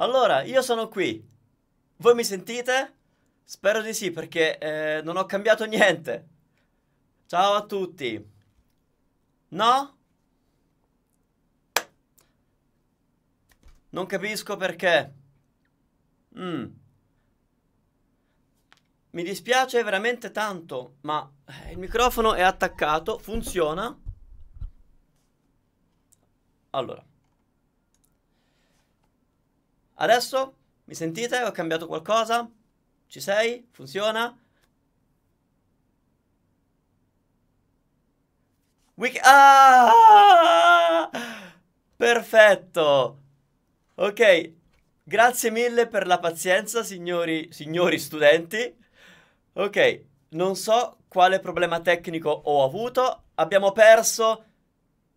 Allora, io sono qui. Voi mi sentite? Spero di sì perché eh, non ho cambiato niente. Ciao a tutti. No? Non capisco perché. Mm. Mi dispiace veramente tanto, ma eh, il microfono è attaccato, funziona. Allora. Adesso mi sentite? Ho cambiato qualcosa? Ci sei? Funziona? Week- ah! Perfetto! Ok, grazie mille per la pazienza, signori, signori studenti. Ok, non so quale problema tecnico ho avuto. Abbiamo perso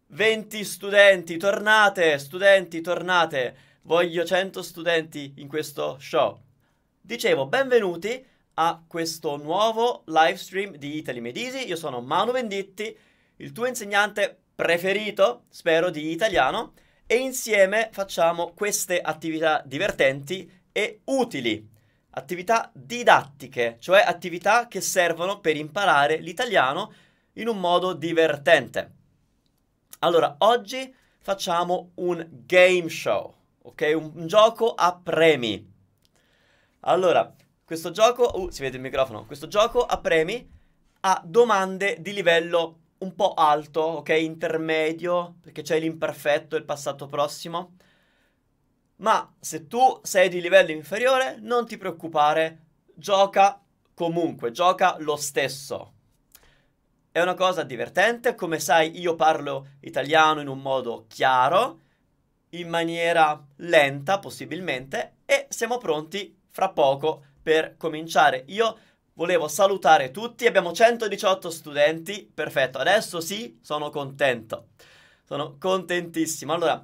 20 studenti. Tornate, studenti, tornate voglio 100 studenti in questo show. Dicevo, benvenuti a questo nuovo live stream di Italy Medisi. Io sono Manu Venditti, il tuo insegnante preferito, spero, di italiano. E insieme facciamo queste attività divertenti e utili. Attività didattiche, cioè attività che servono per imparare l'italiano in un modo divertente. Allora, oggi facciamo un game show ok? Un, un gioco a premi. Allora, questo gioco, uh, si vede il microfono, questo gioco a premi ha domande di livello un po' alto, ok? Intermedio, perché c'è l'imperfetto e il passato prossimo. Ma se tu sei di livello inferiore, non ti preoccupare, gioca comunque, gioca lo stesso. È una cosa divertente, come sai io parlo italiano in un modo chiaro in maniera lenta possibilmente e siamo pronti fra poco per cominciare. Io volevo salutare tutti, abbiamo 118 studenti, perfetto, adesso sì, sono contento, sono contentissimo. Allora,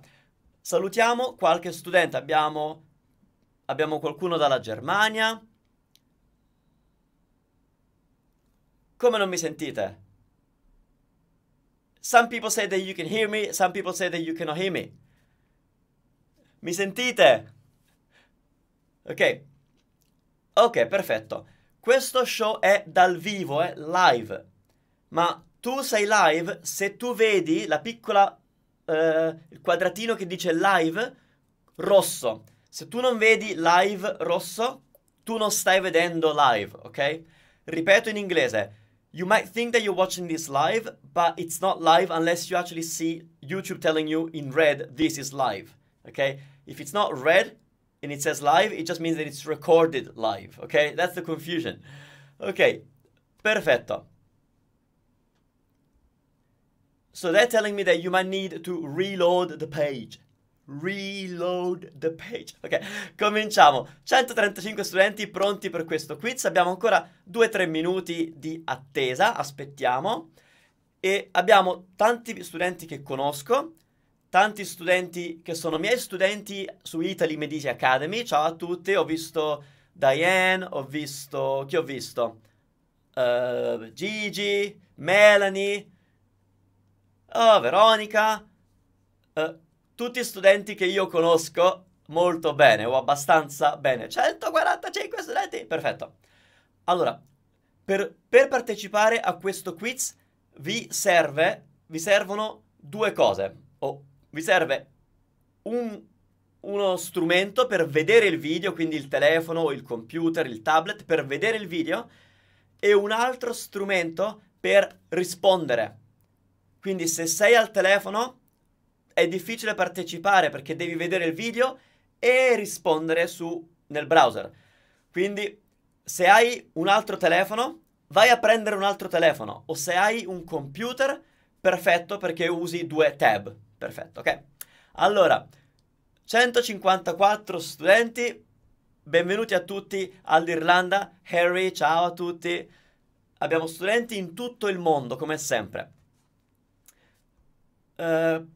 salutiamo qualche studente, abbiamo, abbiamo qualcuno dalla Germania. Come non mi sentite? Some people say that you can hear me, some people say that you cannot hear me. Mi sentite? Ok. Ok, perfetto. Questo show è dal vivo, è live. Ma tu sei live se tu vedi la piccola eh, il quadratino che dice live rosso. Se tu non vedi live rosso, tu non stai vedendo live, ok? Ripeto in inglese. You might think that you're watching this live, but it's not live unless you actually see YouTube telling you in red this is live. Okay, if it's not read and it says live, it just means that it's recorded live. Okay, that's the confusion. Okay, perfetto. So they're telling me that you might need to reload the page. Reload the page. Ok, cominciamo. 135 studenti pronti per questo quiz. Abbiamo ancora 2-3 minuti di attesa, aspettiamo. E abbiamo tanti studenti che conosco tanti studenti che sono miei studenti su Italy Medici Academy. Ciao a tutti, ho visto Diane, ho visto... chi ho visto? Uh, Gigi, Melanie, oh, Veronica, uh, tutti studenti che io conosco molto bene o abbastanza bene. 145 studenti, perfetto. Allora, per, per partecipare a questo quiz vi, serve, vi servono due cose, o vi serve un, uno strumento per vedere il video, quindi il telefono o il computer, il tablet, per vedere il video e un altro strumento per rispondere. Quindi se sei al telefono è difficile partecipare perché devi vedere il video e rispondere su, nel browser. Quindi se hai un altro telefono, vai a prendere un altro telefono o se hai un computer, perfetto perché usi due tab. Perfetto, ok. Allora, 154 studenti, benvenuti a tutti all'Irlanda. Harry, ciao a tutti. Abbiamo studenti in tutto il mondo, come sempre. Uh,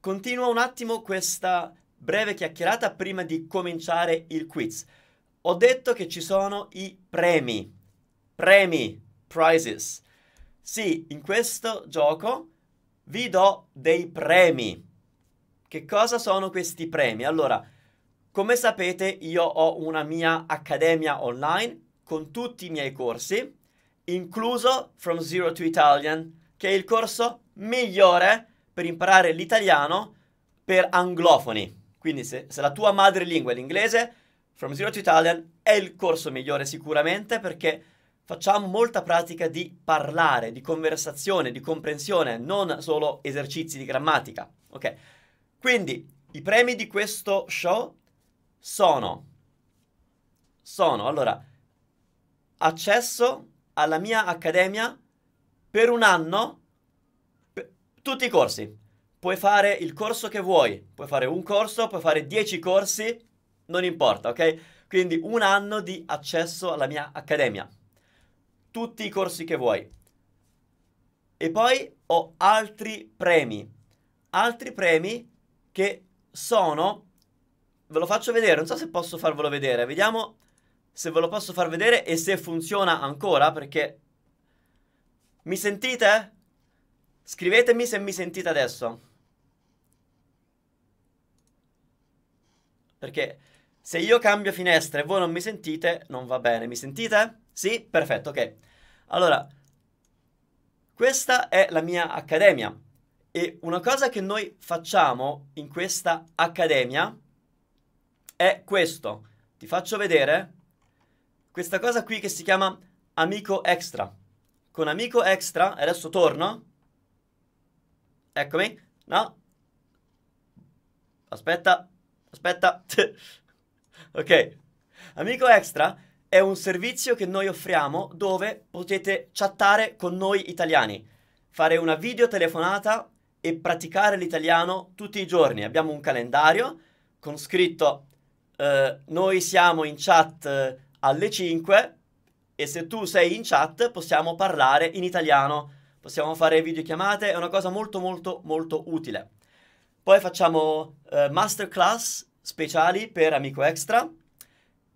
continua un attimo questa breve chiacchierata prima di cominciare il quiz. Ho detto che ci sono i premi. Premi, prizes. Sì, in questo gioco vi do dei premi. Che cosa sono questi premi? Allora, come sapete, io ho una mia accademia online con tutti i miei corsi, incluso From Zero to Italian, che è il corso migliore per imparare l'italiano per anglofoni. Quindi se, se la tua madrelingua è l'inglese, From Zero to Italian è il corso migliore sicuramente perché Facciamo molta pratica di parlare, di conversazione, di comprensione, non solo esercizi di grammatica. Ok? Quindi i premi di questo show sono sono allora accesso alla mia accademia per un anno per tutti i corsi. Puoi fare il corso che vuoi, puoi fare un corso, puoi fare dieci corsi, non importa, ok? Quindi un anno di accesso alla mia accademia tutti i corsi che vuoi. E poi ho altri premi, altri premi che sono, ve lo faccio vedere, non so se posso farvelo vedere, vediamo se ve lo posso far vedere e se funziona ancora perché mi sentite? Scrivetemi se mi sentite adesso. Perché se io cambio finestra e voi non mi sentite, non va bene. Mi sentite? Sì? Perfetto, ok. Allora, questa è la mia accademia e una cosa che noi facciamo in questa accademia è questo. Ti faccio vedere questa cosa qui che si chiama amico extra. Con amico extra, adesso torno. Eccomi. No. Aspetta, aspetta. ok. Amico extra è un servizio che noi offriamo dove potete chattare con noi italiani, fare una videotelefonata e praticare l'italiano tutti i giorni. Abbiamo un calendario con scritto eh, noi siamo in chat eh, alle 5 e se tu sei in chat possiamo parlare in italiano, possiamo fare videochiamate, è una cosa molto molto molto utile. Poi facciamo eh, masterclass speciali per Amico Extra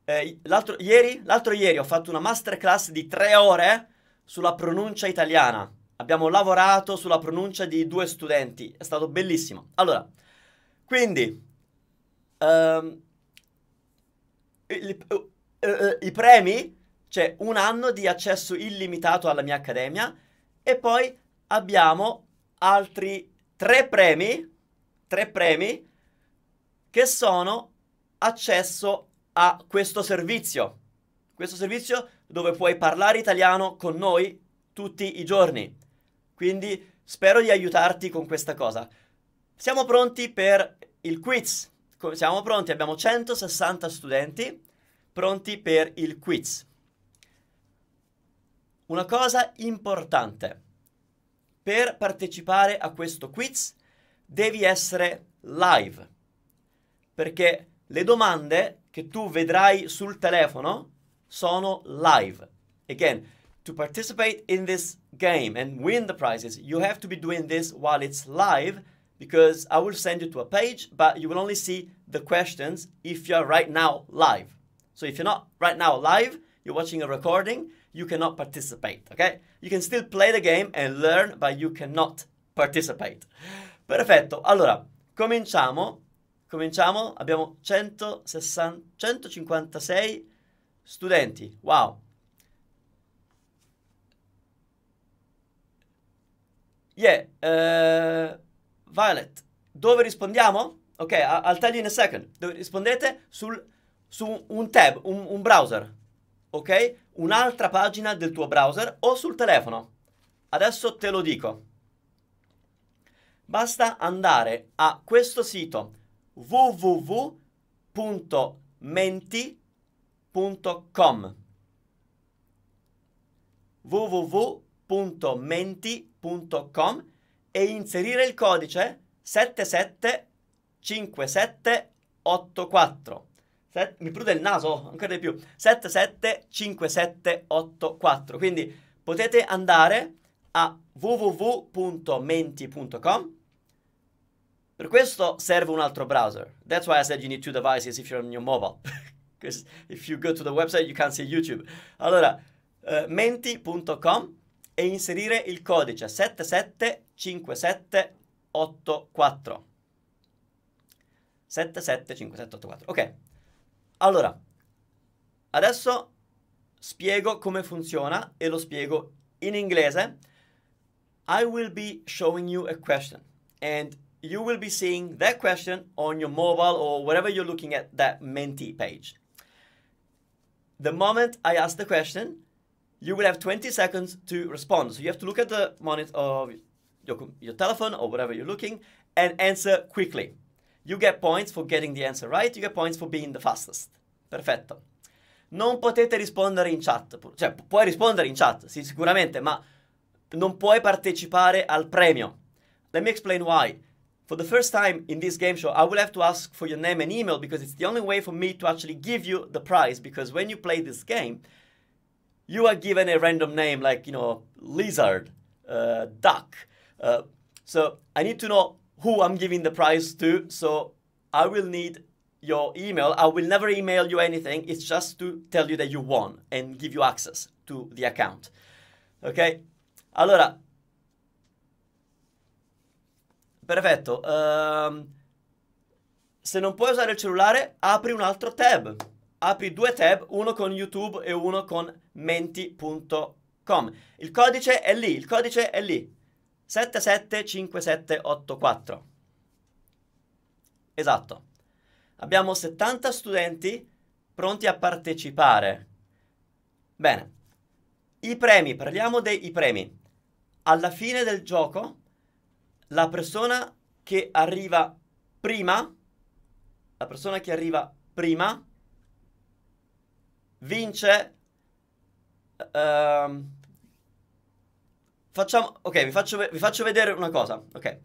eh, l'altro, ieri, l'altro ieri ho fatto una masterclass di tre ore sulla pronuncia italiana. Abbiamo lavorato sulla pronuncia di due studenti. È stato bellissimo. Allora, quindi... Um, i, uh, uh, I premi c'è cioè un anno di accesso illimitato alla mia accademia e poi abbiamo altri tre premi, tre premi che sono accesso a questo servizio. Questo servizio dove puoi parlare italiano con noi tutti i giorni. Quindi spero di aiutarti con questa cosa. Siamo pronti per il quiz. Siamo pronti, abbiamo 160 studenti pronti per il quiz. Una cosa importante. Per partecipare a questo quiz devi essere live perché le domande che tu vedrai sul telefono sono live. Again, to participate in this game and win the prizes, you have to be doing this while it's live because I will send you to a page, but you will only see the questions if you're right now live. So if you're not right now live, you're watching a recording, you cannot participate, okay? You can still play the game and learn, but you cannot participate. Perfetto, allora cominciamo Cominciamo, abbiamo 160, 156 studenti, wow! Yeah, uh, Violet, dove rispondiamo? Ok, I'll tell you in a second. Dove rispondete sul, su un tab, un, un browser, ok? Un'altra pagina del tuo browser o sul telefono. Adesso te lo dico. Basta andare a questo sito www.menti.com www.menti.com e inserire il codice 775784. mi prude il naso ancora di più. 775784. Quindi potete andare a www.menti.com per questo serve un altro browser. That's why I said you need two devices if you're on your mobile. Because if you go to the website you can't see YouTube. Allora, uh, eh, menti.com e inserire il codice 775784. 775784. Ok. Allora, adesso spiego come funziona e lo spiego in inglese. I will be showing you a question and you will be seeing that question on your mobile or whatever you're looking at that mentee page. The moment I ask the question, you will have 20 seconds to respond. So you have to look at the monitor of your, your telephone or whatever you're looking and answer quickly. You get points for getting the answer right, you get points for being the fastest. Perfetto. Non potete rispondere in chat, cioè puoi rispondere in chat, sì sicuramente, ma non puoi partecipare al premio. Let me explain why for the first time in this game show, I will have to ask for your name and email because it's the only way for me to actually give you the prize. Because when you play this game, you are given a random name like, you know, lizard, uh, duck. Uh, so I need to know who I'm giving the prize to. So I will need your email. I will never email you anything. It's just to tell you that you won and give you access to the account. Ok? Allora, Perfetto. Uh, se non puoi usare il cellulare, apri un altro tab. Apri due tab, uno con YouTube e uno con menti.com. Il codice è lì, il codice è lì. 775784. Esatto. Abbiamo 70 studenti pronti a partecipare. Bene. I premi, parliamo dei premi. Alla fine del gioco la persona che arriva prima, la persona che arriva prima vince... Uh, facciamo... Ok, vi faccio, vi faccio vedere una cosa, ok.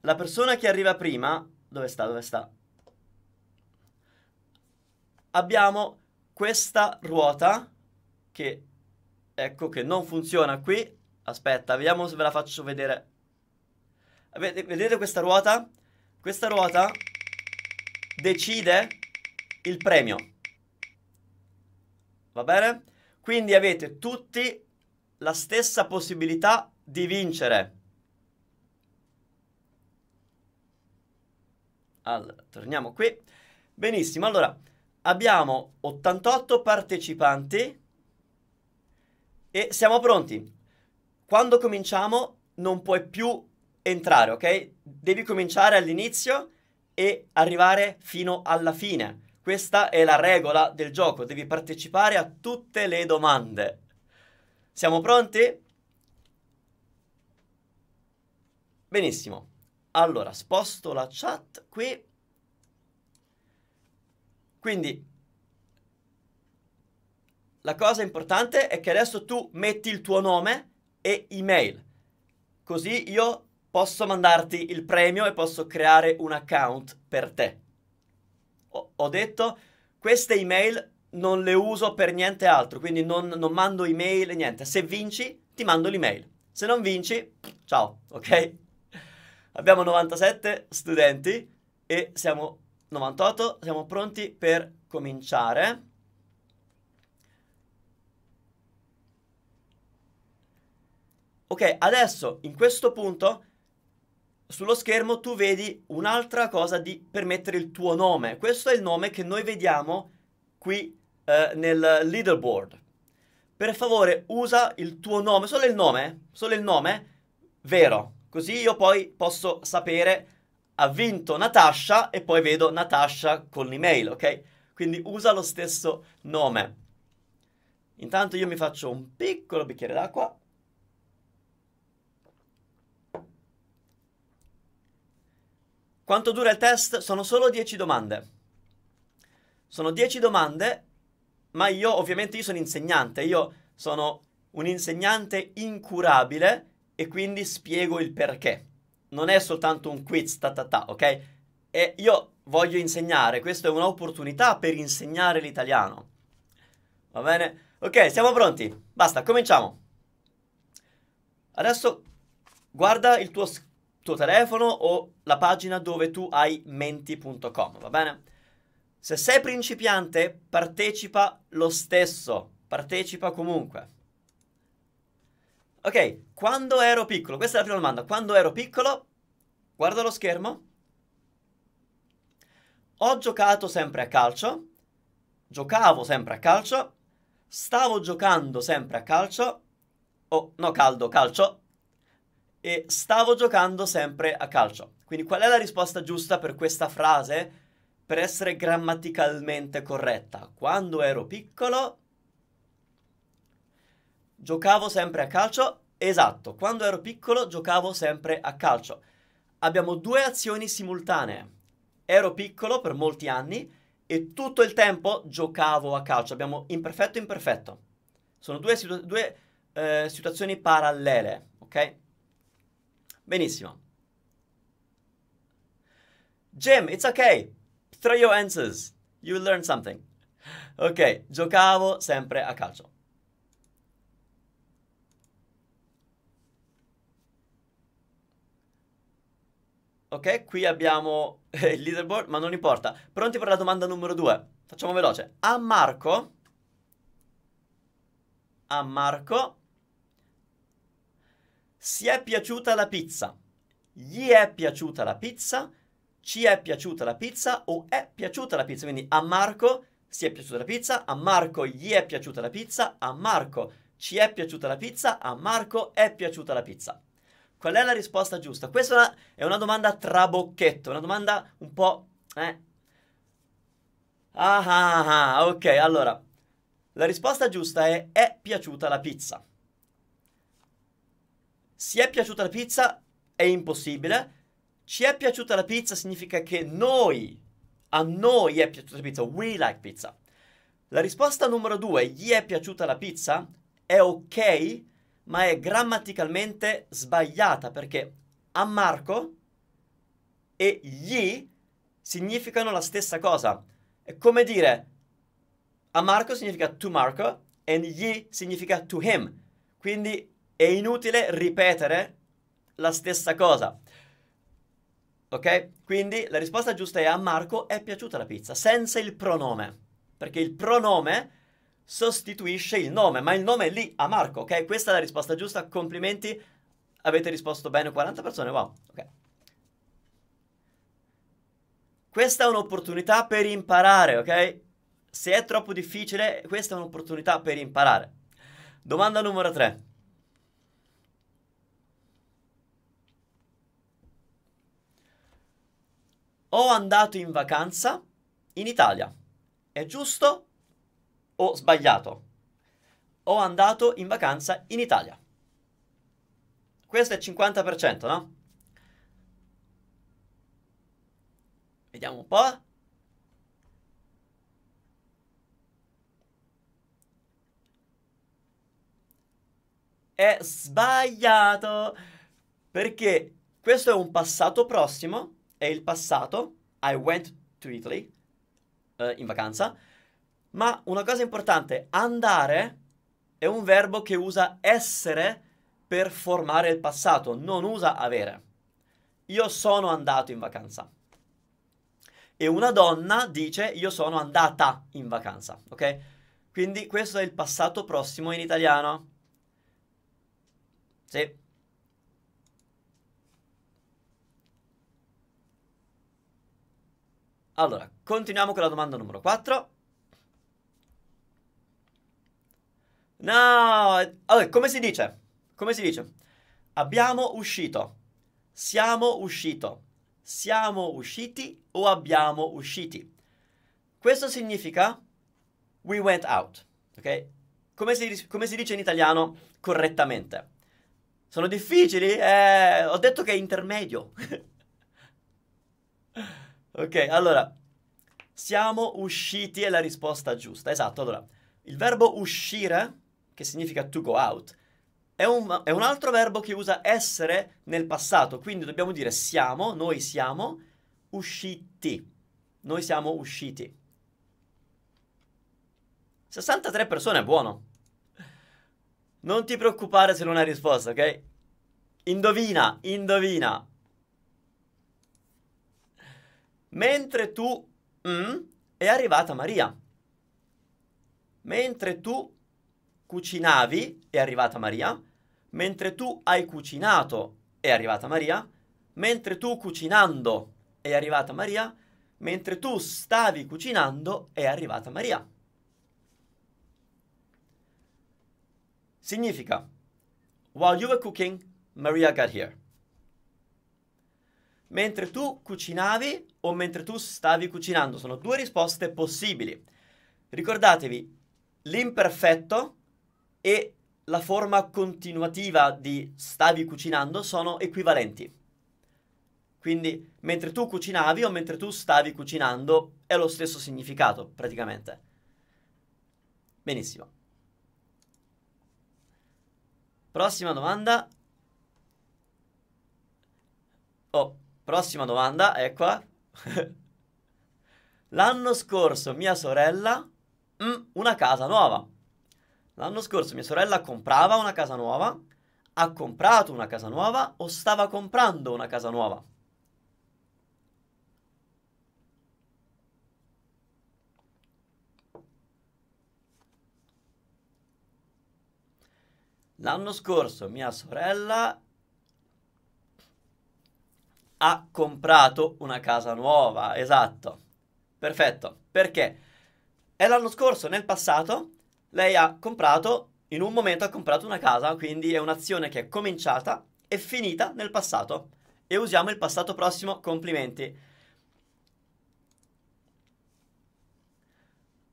La persona che arriva prima... Dove sta? Dove sta? Abbiamo questa ruota che... Ecco che non funziona qui. Aspetta, vediamo se ve la faccio vedere Vedete questa ruota? Questa ruota decide il premio. Va bene? Quindi avete tutti la stessa possibilità di vincere. Allora, torniamo qui. Benissimo, allora abbiamo 88 partecipanti e siamo pronti. Quando cominciamo non puoi più entrare, ok? Devi cominciare all'inizio e arrivare fino alla fine. Questa è la regola del gioco, devi partecipare a tutte le domande. Siamo pronti? Benissimo. Allora, sposto la chat qui. Quindi, la cosa importante è che adesso tu metti il tuo nome e email. Così io posso mandarti il premio e posso creare un account per te. Ho, ho detto, queste email non le uso per niente altro, quindi non, non mando email, niente. Se vinci, ti mando l'email. Se non vinci, ciao, ok? Abbiamo 97 studenti e siamo 98, siamo pronti per cominciare. Ok, adesso in questo punto sullo schermo tu vedi un'altra cosa di, per mettere il tuo nome. Questo è il nome che noi vediamo qui eh, nel leaderboard. Per favore usa il tuo nome, solo il nome, eh? solo il nome vero. Così io poi posso sapere ha vinto Natasha e poi vedo Natasha con l'email, ok? Quindi usa lo stesso nome. Intanto io mi faccio un piccolo bicchiere d'acqua. Quanto dura il test? Sono solo 10 domande. Sono 10 domande, ma io ovviamente io sono insegnante, io sono un insegnante incurabile e quindi spiego il perché. Non è soltanto un quiz, ta ta ta, ok? E io voglio insegnare, questa è un'opportunità per insegnare l'italiano. Va bene? Ok, siamo pronti. Basta, cominciamo. Adesso guarda il tuo schermo tuo telefono o la pagina dove tu hai menti.com, va bene? Se sei principiante, partecipa lo stesso, partecipa comunque. Ok, quando ero piccolo, questa è la prima domanda, quando ero piccolo, guarda lo schermo, ho giocato sempre a calcio, giocavo sempre a calcio, stavo giocando sempre a calcio, oh no caldo, calcio, e stavo giocando sempre a calcio. Quindi qual è la risposta giusta per questa frase? Per essere grammaticalmente corretta. Quando ero piccolo giocavo sempre a calcio. Esatto, quando ero piccolo giocavo sempre a calcio. Abbiamo due azioni simultanee. Ero piccolo per molti anni e tutto il tempo giocavo a calcio. Abbiamo imperfetto e imperfetto. Sono due, situ- due eh, situazioni parallele, ok? Benissimo. Jim, it's okay. Throw your answers. You learn something. Ok, giocavo sempre a calcio. Ok, qui abbiamo il leaderboard, ma non importa. Pronti per la domanda numero due? Facciamo veloce. A Marco. A Marco si è piaciuta la pizza. Gli è piaciuta la pizza. Ci è piaciuta la pizza o è piaciuta la pizza. Quindi a Marco si è piaciuta la pizza, a Marco gli è piaciuta la pizza, a Marco ci è piaciuta la pizza, a Marco è piaciuta la pizza. Qual è la risposta giusta? Questa è una, è una domanda trabocchetto, una domanda un po'... Eh. Ah, ah, ah, ok, allora, la risposta giusta è è piaciuta la pizza si è piaciuta la pizza è impossibile. Ci è piaciuta la pizza significa che noi, a noi è piaciuta la pizza, we like pizza. La risposta numero due, gli è piaciuta la pizza, è ok, ma è grammaticalmente sbagliata perché a Marco e gli significano la stessa cosa. È come dire a Marco significa to Marco e gli significa to him. Quindi è inutile ripetere la stessa cosa. Ok? Quindi la risposta giusta è a Marco è piaciuta la pizza, senza il pronome, perché il pronome sostituisce il nome, ma il nome è lì a Marco, ok? Questa è la risposta giusta, complimenti, avete risposto bene 40 persone, wow, ok. Questa è un'opportunità per imparare, ok? Se è troppo difficile, questa è un'opportunità per imparare. Domanda numero 3. Ho andato in vacanza in Italia. È giusto o sbagliato? Ho andato in vacanza in Italia. Questo è il 50%, no? Vediamo un po'. È sbagliato perché questo è un passato prossimo è il passato, I went to Italy, eh, in vacanza, ma una cosa importante, andare è un verbo che usa essere per formare il passato, non usa avere. Io sono andato in vacanza. E una donna dice io sono andata in vacanza, ok? Quindi questo è il passato prossimo in italiano. Sì. Allora, continuiamo con la domanda numero 4. No, allora, come si dice? Come si dice? Abbiamo uscito, siamo uscito, siamo usciti o abbiamo usciti. Questo significa we went out, ok? Come si, come si dice in italiano correttamente? Sono difficili? Eh, ho detto che è intermedio. Ok, allora, siamo usciti è la risposta giusta. Esatto, allora, il verbo uscire, che significa to go out, è un, è un, altro verbo che usa essere nel passato, quindi dobbiamo dire siamo, noi siamo usciti. Noi siamo usciti. 63 persone è buono. Non ti preoccupare se non hai risposta, ok? Indovina, indovina mentre tu mm, è arrivata Maria. Mentre tu cucinavi è arrivata Maria, mentre tu hai cucinato è arrivata Maria, mentre tu cucinando è arrivata Maria, mentre tu stavi cucinando è arrivata Maria. Significa While you were cooking, Maria got here. Mentre tu cucinavi, o mentre tu stavi cucinando. Sono due risposte possibili. Ricordatevi l'imperfetto e la forma continuativa di stavi cucinando sono equivalenti. Quindi mentre tu cucinavi o mentre tu stavi cucinando è lo stesso significato praticamente. Benissimo. Prossima domanda. Oh, prossima domanda, eccola. L'anno scorso mia sorella mm, una casa nuova. L'anno scorso mia sorella comprava una casa nuova, ha comprato una casa nuova o stava comprando una casa nuova. L'anno scorso mia sorella ha comprato una casa nuova, esatto. Perfetto, perché? È l'anno scorso, nel passato, lei ha comprato, in un momento ha comprato una casa, quindi è un'azione che è cominciata e finita nel passato. E usiamo il passato prossimo, complimenti.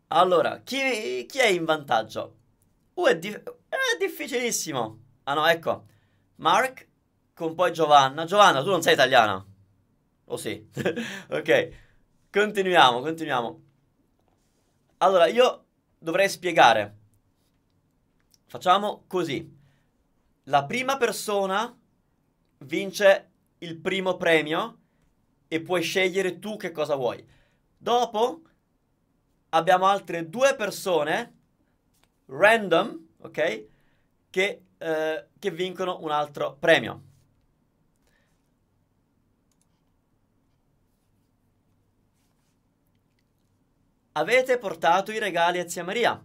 Allora, chi, chi è in vantaggio? Uh, è, di- è difficilissimo. Ah no, ecco. Mark con poi Giovanna. Giovanna, tu non sei italiana? O oh, sì? ok, continuiamo, continuiamo. Allora, io dovrei spiegare. Facciamo così. La prima persona vince il primo premio e puoi scegliere tu che cosa vuoi. Dopo abbiamo altre due persone random, ok? Che, eh, che vincono un altro premio. Avete portato i regali a zia Maria?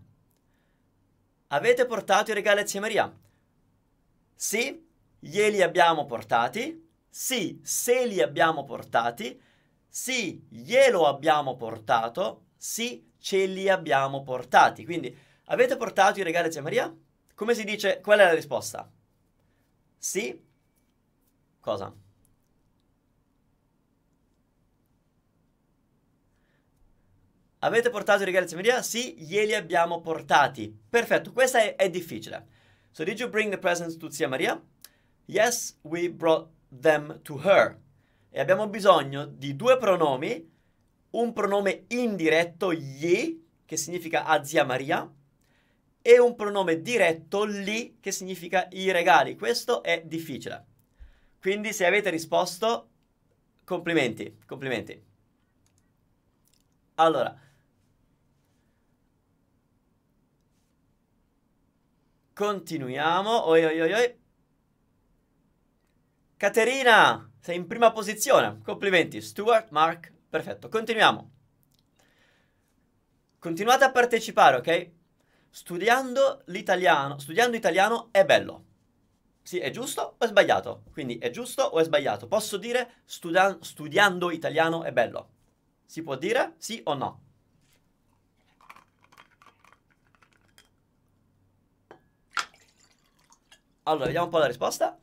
Avete portato i regali a zia Maria? Sì, glieli abbiamo portati. Sì, se li abbiamo portati. Sì, glielo abbiamo portato. Sì, ce li abbiamo portati. Quindi, avete portato i regali a zia Maria? Come si dice? Qual è la risposta? Sì. Cosa? Avete portato i regali in segreteria? Sì, glieli abbiamo portati. Perfetto, questa è, è, difficile. So, did you bring the presents to zia Maria? Yes, we brought them to her. E abbiamo bisogno di due pronomi, un pronome indiretto, gli, che significa a zia Maria, e un pronome diretto, li, che significa i regali. Questo è difficile. Quindi, se avete risposto, complimenti, complimenti. Allora, Continuiamo. Oi, oi, oi, oi. Caterina, sei in prima posizione. Complimenti. Stuart, Mark, perfetto. Continuiamo. Continuate a partecipare, ok? Studiando l'italiano, studiando italiano è bello. Sì, è giusto o è sbagliato? Quindi è giusto o è sbagliato? Posso dire studiando italiano è bello? Si può dire sì o no? Allora, vediamo un po' la risposta.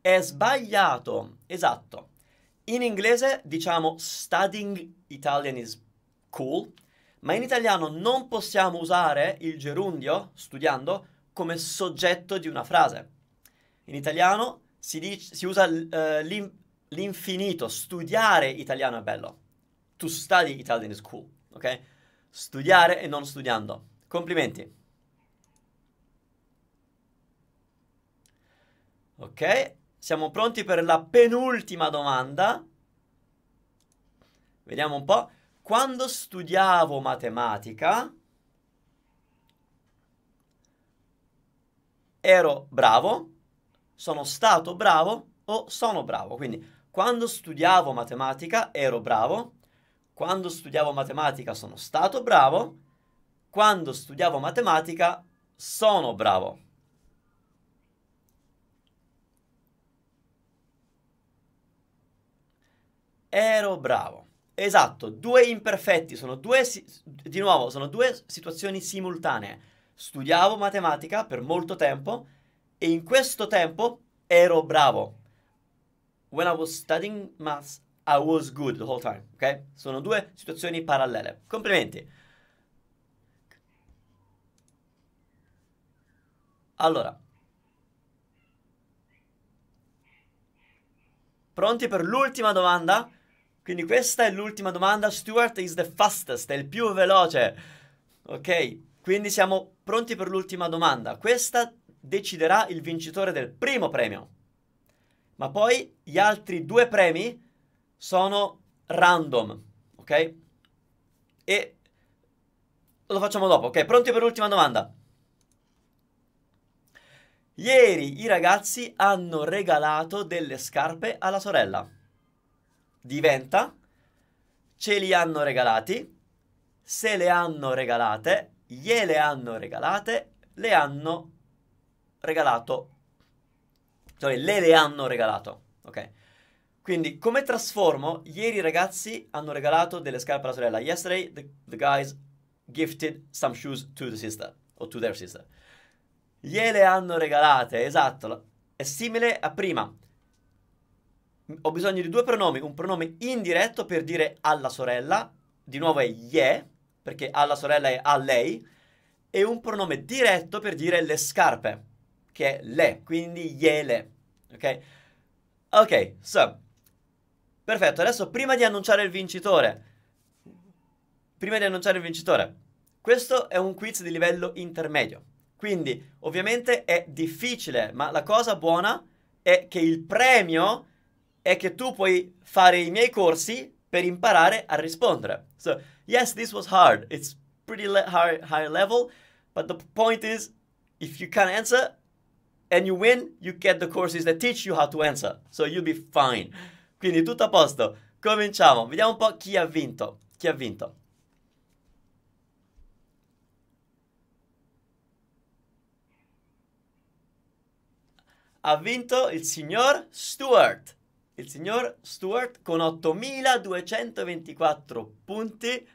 È sbagliato, esatto. In inglese diciamo studying Italian is cool, ma in italiano non possiamo usare il gerundio, studiando, come soggetto di una frase. In italiano si, dice, si usa uh, l'in, l'infinito, studiare italiano è bello. To study Italian is cool, ok? studiare e non studiando. Complimenti. Ok, siamo pronti per la penultima domanda. Vediamo un po'. Quando studiavo matematica ero bravo, sono stato bravo o sono bravo. Quindi quando studiavo matematica ero bravo, quando studiavo matematica sono stato bravo, quando studiavo matematica sono bravo. Ero bravo. Esatto, due imperfetti, sono due, di nuovo, sono due situazioni simultanee. Studiavo matematica per molto tempo e in questo tempo ero bravo. When I was studying math i was good the whole time, ok? Sono due situazioni parallele. Complimenti. Allora. Pronti per l'ultima domanda? Quindi questa è l'ultima domanda. Stuart is the fastest, è il più veloce. Ok? Quindi siamo pronti per l'ultima domanda. Questa deciderà il vincitore del primo premio. Ma poi gli altri due premi sono random, ok? E lo facciamo dopo, ok? Pronti per l'ultima domanda? Ieri i ragazzi hanno regalato delle scarpe alla sorella. Diventa, ce li hanno regalati, se le hanno regalate, gliele hanno regalate, le hanno regalato, cioè le le hanno regalato, ok? Quindi, come trasformo? Ieri i ragazzi hanno regalato delle scarpe alla sorella. Yesterday, the, the guys gifted some shoes to the sister, o to their sister. Gliele hanno regalate, esatto. È simile a prima. Ho bisogno di due pronomi, un pronome indiretto per dire alla sorella, di nuovo è ye, perché alla sorella è a lei, e un pronome diretto per dire le scarpe, che è le, quindi gliele, ok? Ok, so... Perfetto, adesso prima di annunciare il vincitore, prima di annunciare il vincitore, questo è un quiz di livello intermedio. Quindi, ovviamente è difficile, ma la cosa buona è che il premio è che tu puoi fare i miei corsi per imparare a rispondere. So, yes, this was hard. It's pretty le- high, high level, but the point is if you can answer and you win, you get the courses that teach you how to answer. So you'll be fine. Quindi tutto a posto. Cominciamo. Vediamo un po' chi ha vinto. Chi ha vinto? Ha vinto il signor Stuart, Il signor Stuart con 8.224 punti.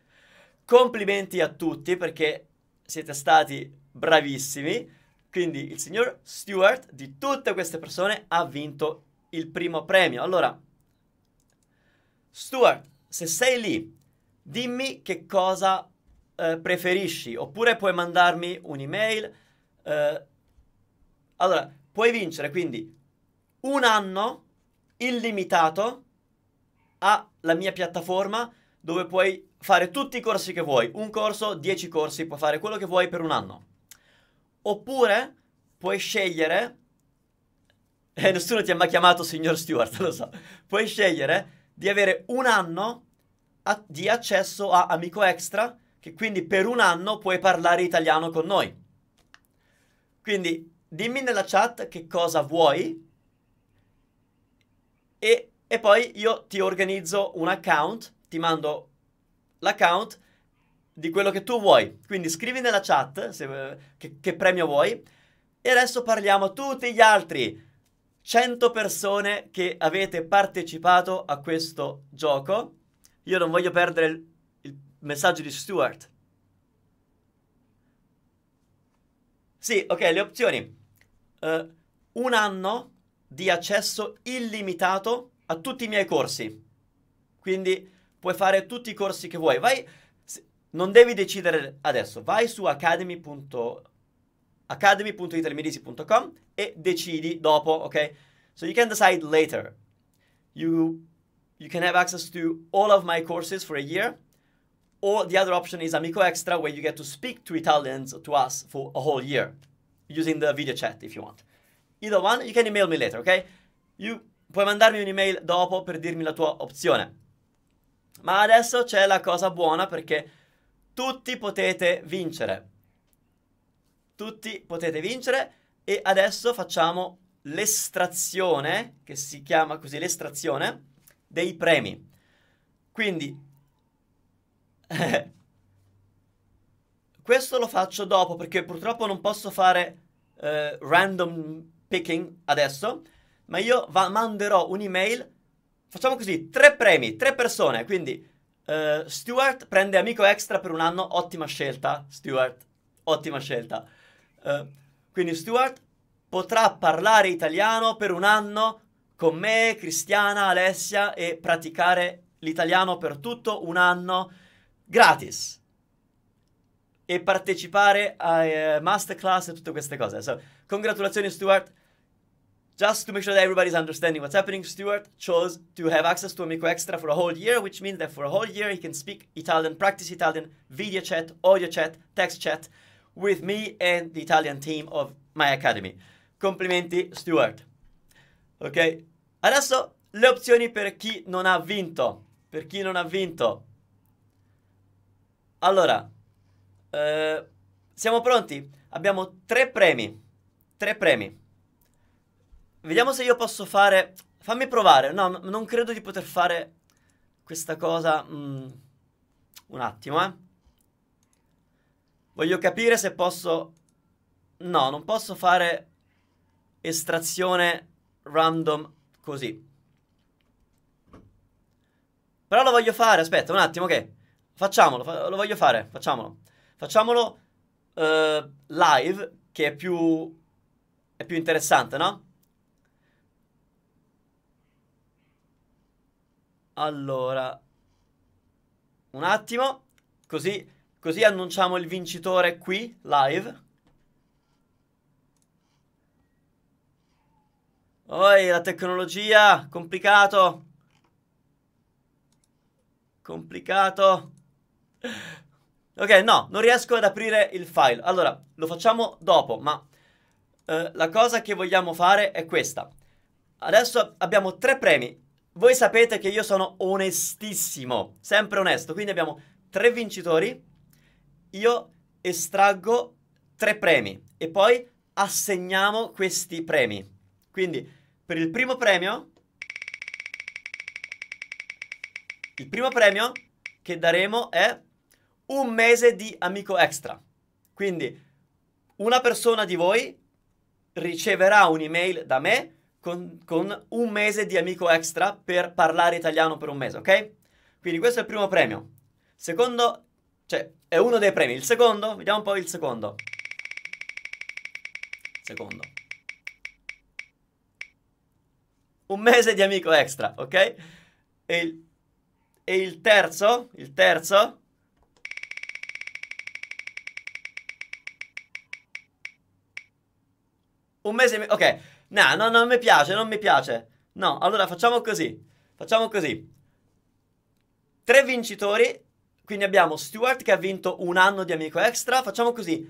Complimenti a tutti perché siete stati bravissimi. Quindi il signor Stuart di tutte queste persone ha vinto il primo premio. Allora, Stuart, se sei lì, dimmi che cosa eh, preferisci, oppure puoi mandarmi un'email. Eh, allora, puoi vincere quindi un anno illimitato alla mia piattaforma dove puoi fare tutti i corsi che vuoi, un corso, 10 corsi, puoi fare quello che vuoi per un anno. Oppure puoi scegliere, eh, nessuno ti ha mai chiamato signor Stewart, lo so, puoi scegliere di avere un anno a- di accesso a Amico Extra, che quindi per un anno puoi parlare italiano con noi. Quindi dimmi nella chat che cosa vuoi e, e poi io ti organizzo un account, ti mando l'account di quello che tu vuoi. Quindi scrivi nella chat se, eh, che, che premio vuoi e adesso parliamo a tutti gli altri. 100 persone che avete partecipato a questo gioco. Io non voglio perdere il, il messaggio di Stuart. Sì, ok, le opzioni. Uh, un anno di accesso illimitato a tutti i miei corsi. Quindi puoi fare tutti i corsi che vuoi. Vai, non devi decidere adesso. Vai su academy.com academy.italimedici.com e decidi dopo, ok? So you can decide later. You you can have access to all of my courses for a year. Or the other option is Amico Extra where you get to speak to Italians to us for a whole year using the video chat if you want. Either one, you can email me later, ok? You puoi mandarmi un'email dopo per dirmi la tua opzione. Ma adesso c'è la cosa buona perché tutti potete vincere tutti potete vincere e adesso facciamo l'estrazione, che si chiama così l'estrazione, dei premi. Quindi, questo lo faccio dopo perché purtroppo non posso fare eh, random picking adesso, ma io va- manderò un'email. Facciamo così, tre premi, tre persone, quindi eh, Stuart prende amico extra per un anno, ottima scelta, Stuart, ottima scelta. Eh, quindi Stuart potrà parlare italiano per un anno con me, Cristiana, Alessia e praticare l'italiano per tutto un anno gratis e partecipare a uh, masterclass e tutte queste cose. So, congratulazioni Stuart. Just to make sure that everybody's understanding what's happening, Stuart chose to have access to Amico Extra for a whole year, which means that for a whole year he can speak Italian, practice Italian, video chat, audio chat, text chat with me and the Italian team of my academy. Complimenti Stuart. Ok? Adesso le opzioni per chi non ha vinto. Per chi non ha vinto. Allora, eh, siamo pronti? Abbiamo tre premi. Tre premi. Vediamo se io posso fare... Fammi provare. No, non credo di poter fare questa cosa... Mm. Un attimo, eh. Voglio capire se posso... No, non posso fare estrazione random così. Però lo voglio fare, aspetta un attimo, ok. Facciamolo, fa lo voglio fare, facciamolo. Facciamolo uh, live, che è più... è più interessante, no? Allora... Un attimo, così Così annunciamo il vincitore qui, live. Oi, la tecnologia, complicato. Complicato. Ok, no, non riesco ad aprire il file. Allora, lo facciamo dopo, ma eh, la cosa che vogliamo fare è questa. Adesso abbiamo tre premi. Voi sapete che io sono onestissimo, sempre onesto, quindi abbiamo tre vincitori io estraggo tre premi e poi assegniamo questi premi. Quindi per il primo premio, il primo premio che daremo è un mese di amico extra. Quindi una persona di voi riceverà un'email da me con, con, un mese di amico extra per parlare italiano per un mese, ok? Quindi questo è il primo premio. Secondo cioè, è uno dei premi. Il secondo? Vediamo un po' il secondo. Secondo. Un mese di amico extra, ok? E il, e il terzo? Il terzo? Un mese... Ok, no, no, non mi piace, non mi piace. No, allora facciamo così. Facciamo così. Tre vincitori quindi abbiamo Stuart che ha vinto un anno di Amico Extra. Facciamo così.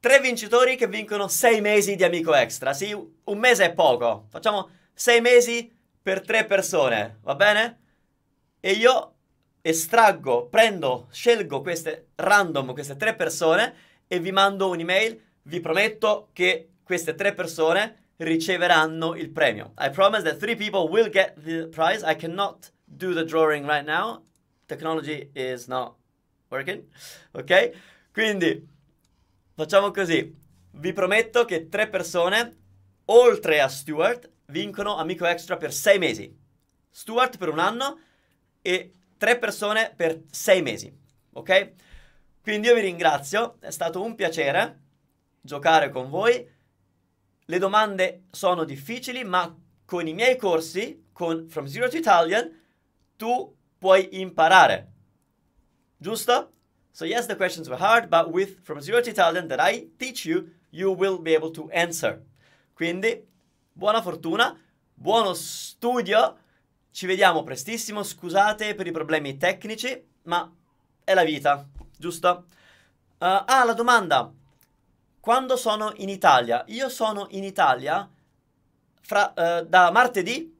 Tre vincitori che vincono sei mesi di Amico Extra. Sì, un mese è poco. Facciamo sei mesi per tre persone, va bene? E io estraggo, prendo, scelgo queste random, queste tre persone e vi mando un'email. Vi prometto che queste tre persone riceveranno il premio. I promise that three people will get the prize. I cannot do the drawing right now technology is not working. Ok? Quindi facciamo così. Vi prometto che tre persone, oltre a Stuart, vincono Amico Extra per sei mesi. Stuart per un anno e tre persone per sei mesi. Ok? Quindi io vi ringrazio, è stato un piacere giocare con voi. Le domande sono difficili, ma con i miei corsi, con From Zero to Italian, tu puoi imparare. Giusto? So yes, the questions were hard, but with From Zero to Italian that I teach you, you will be able to answer. Quindi, buona fortuna, buono studio, ci vediamo prestissimo, scusate per i problemi tecnici, ma è la vita, giusto? Uh, ah, la domanda. Quando sono in Italia? Io sono in Italia fra, uh, da martedì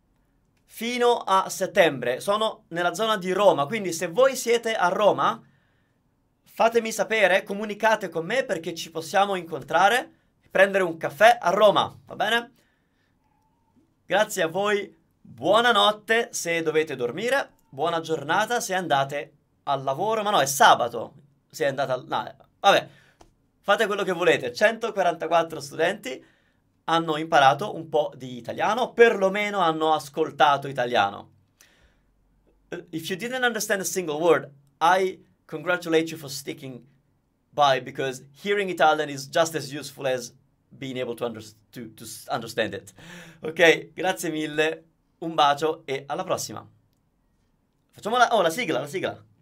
fino a settembre. Sono nella zona di Roma, quindi se voi siete a Roma, fatemi sapere, comunicate con me perché ci possiamo incontrare, prendere un caffè a Roma, va bene? Grazie a voi, buonanotte se dovete dormire, buona giornata se andate al lavoro, ma no, è sabato, se andate al... No, vabbè, fate quello che volete, 144 studenti hanno imparato un po' di italiano, perlomeno hanno ascoltato italiano. Eh, if you didn't understand a single word, I congratulate you for sticking by because hearing Italian is just as useful as being able to, under to, to understand it. Ok, grazie mille, un bacio e alla prossima. Facciamo la, oh, la sigla, la sigla.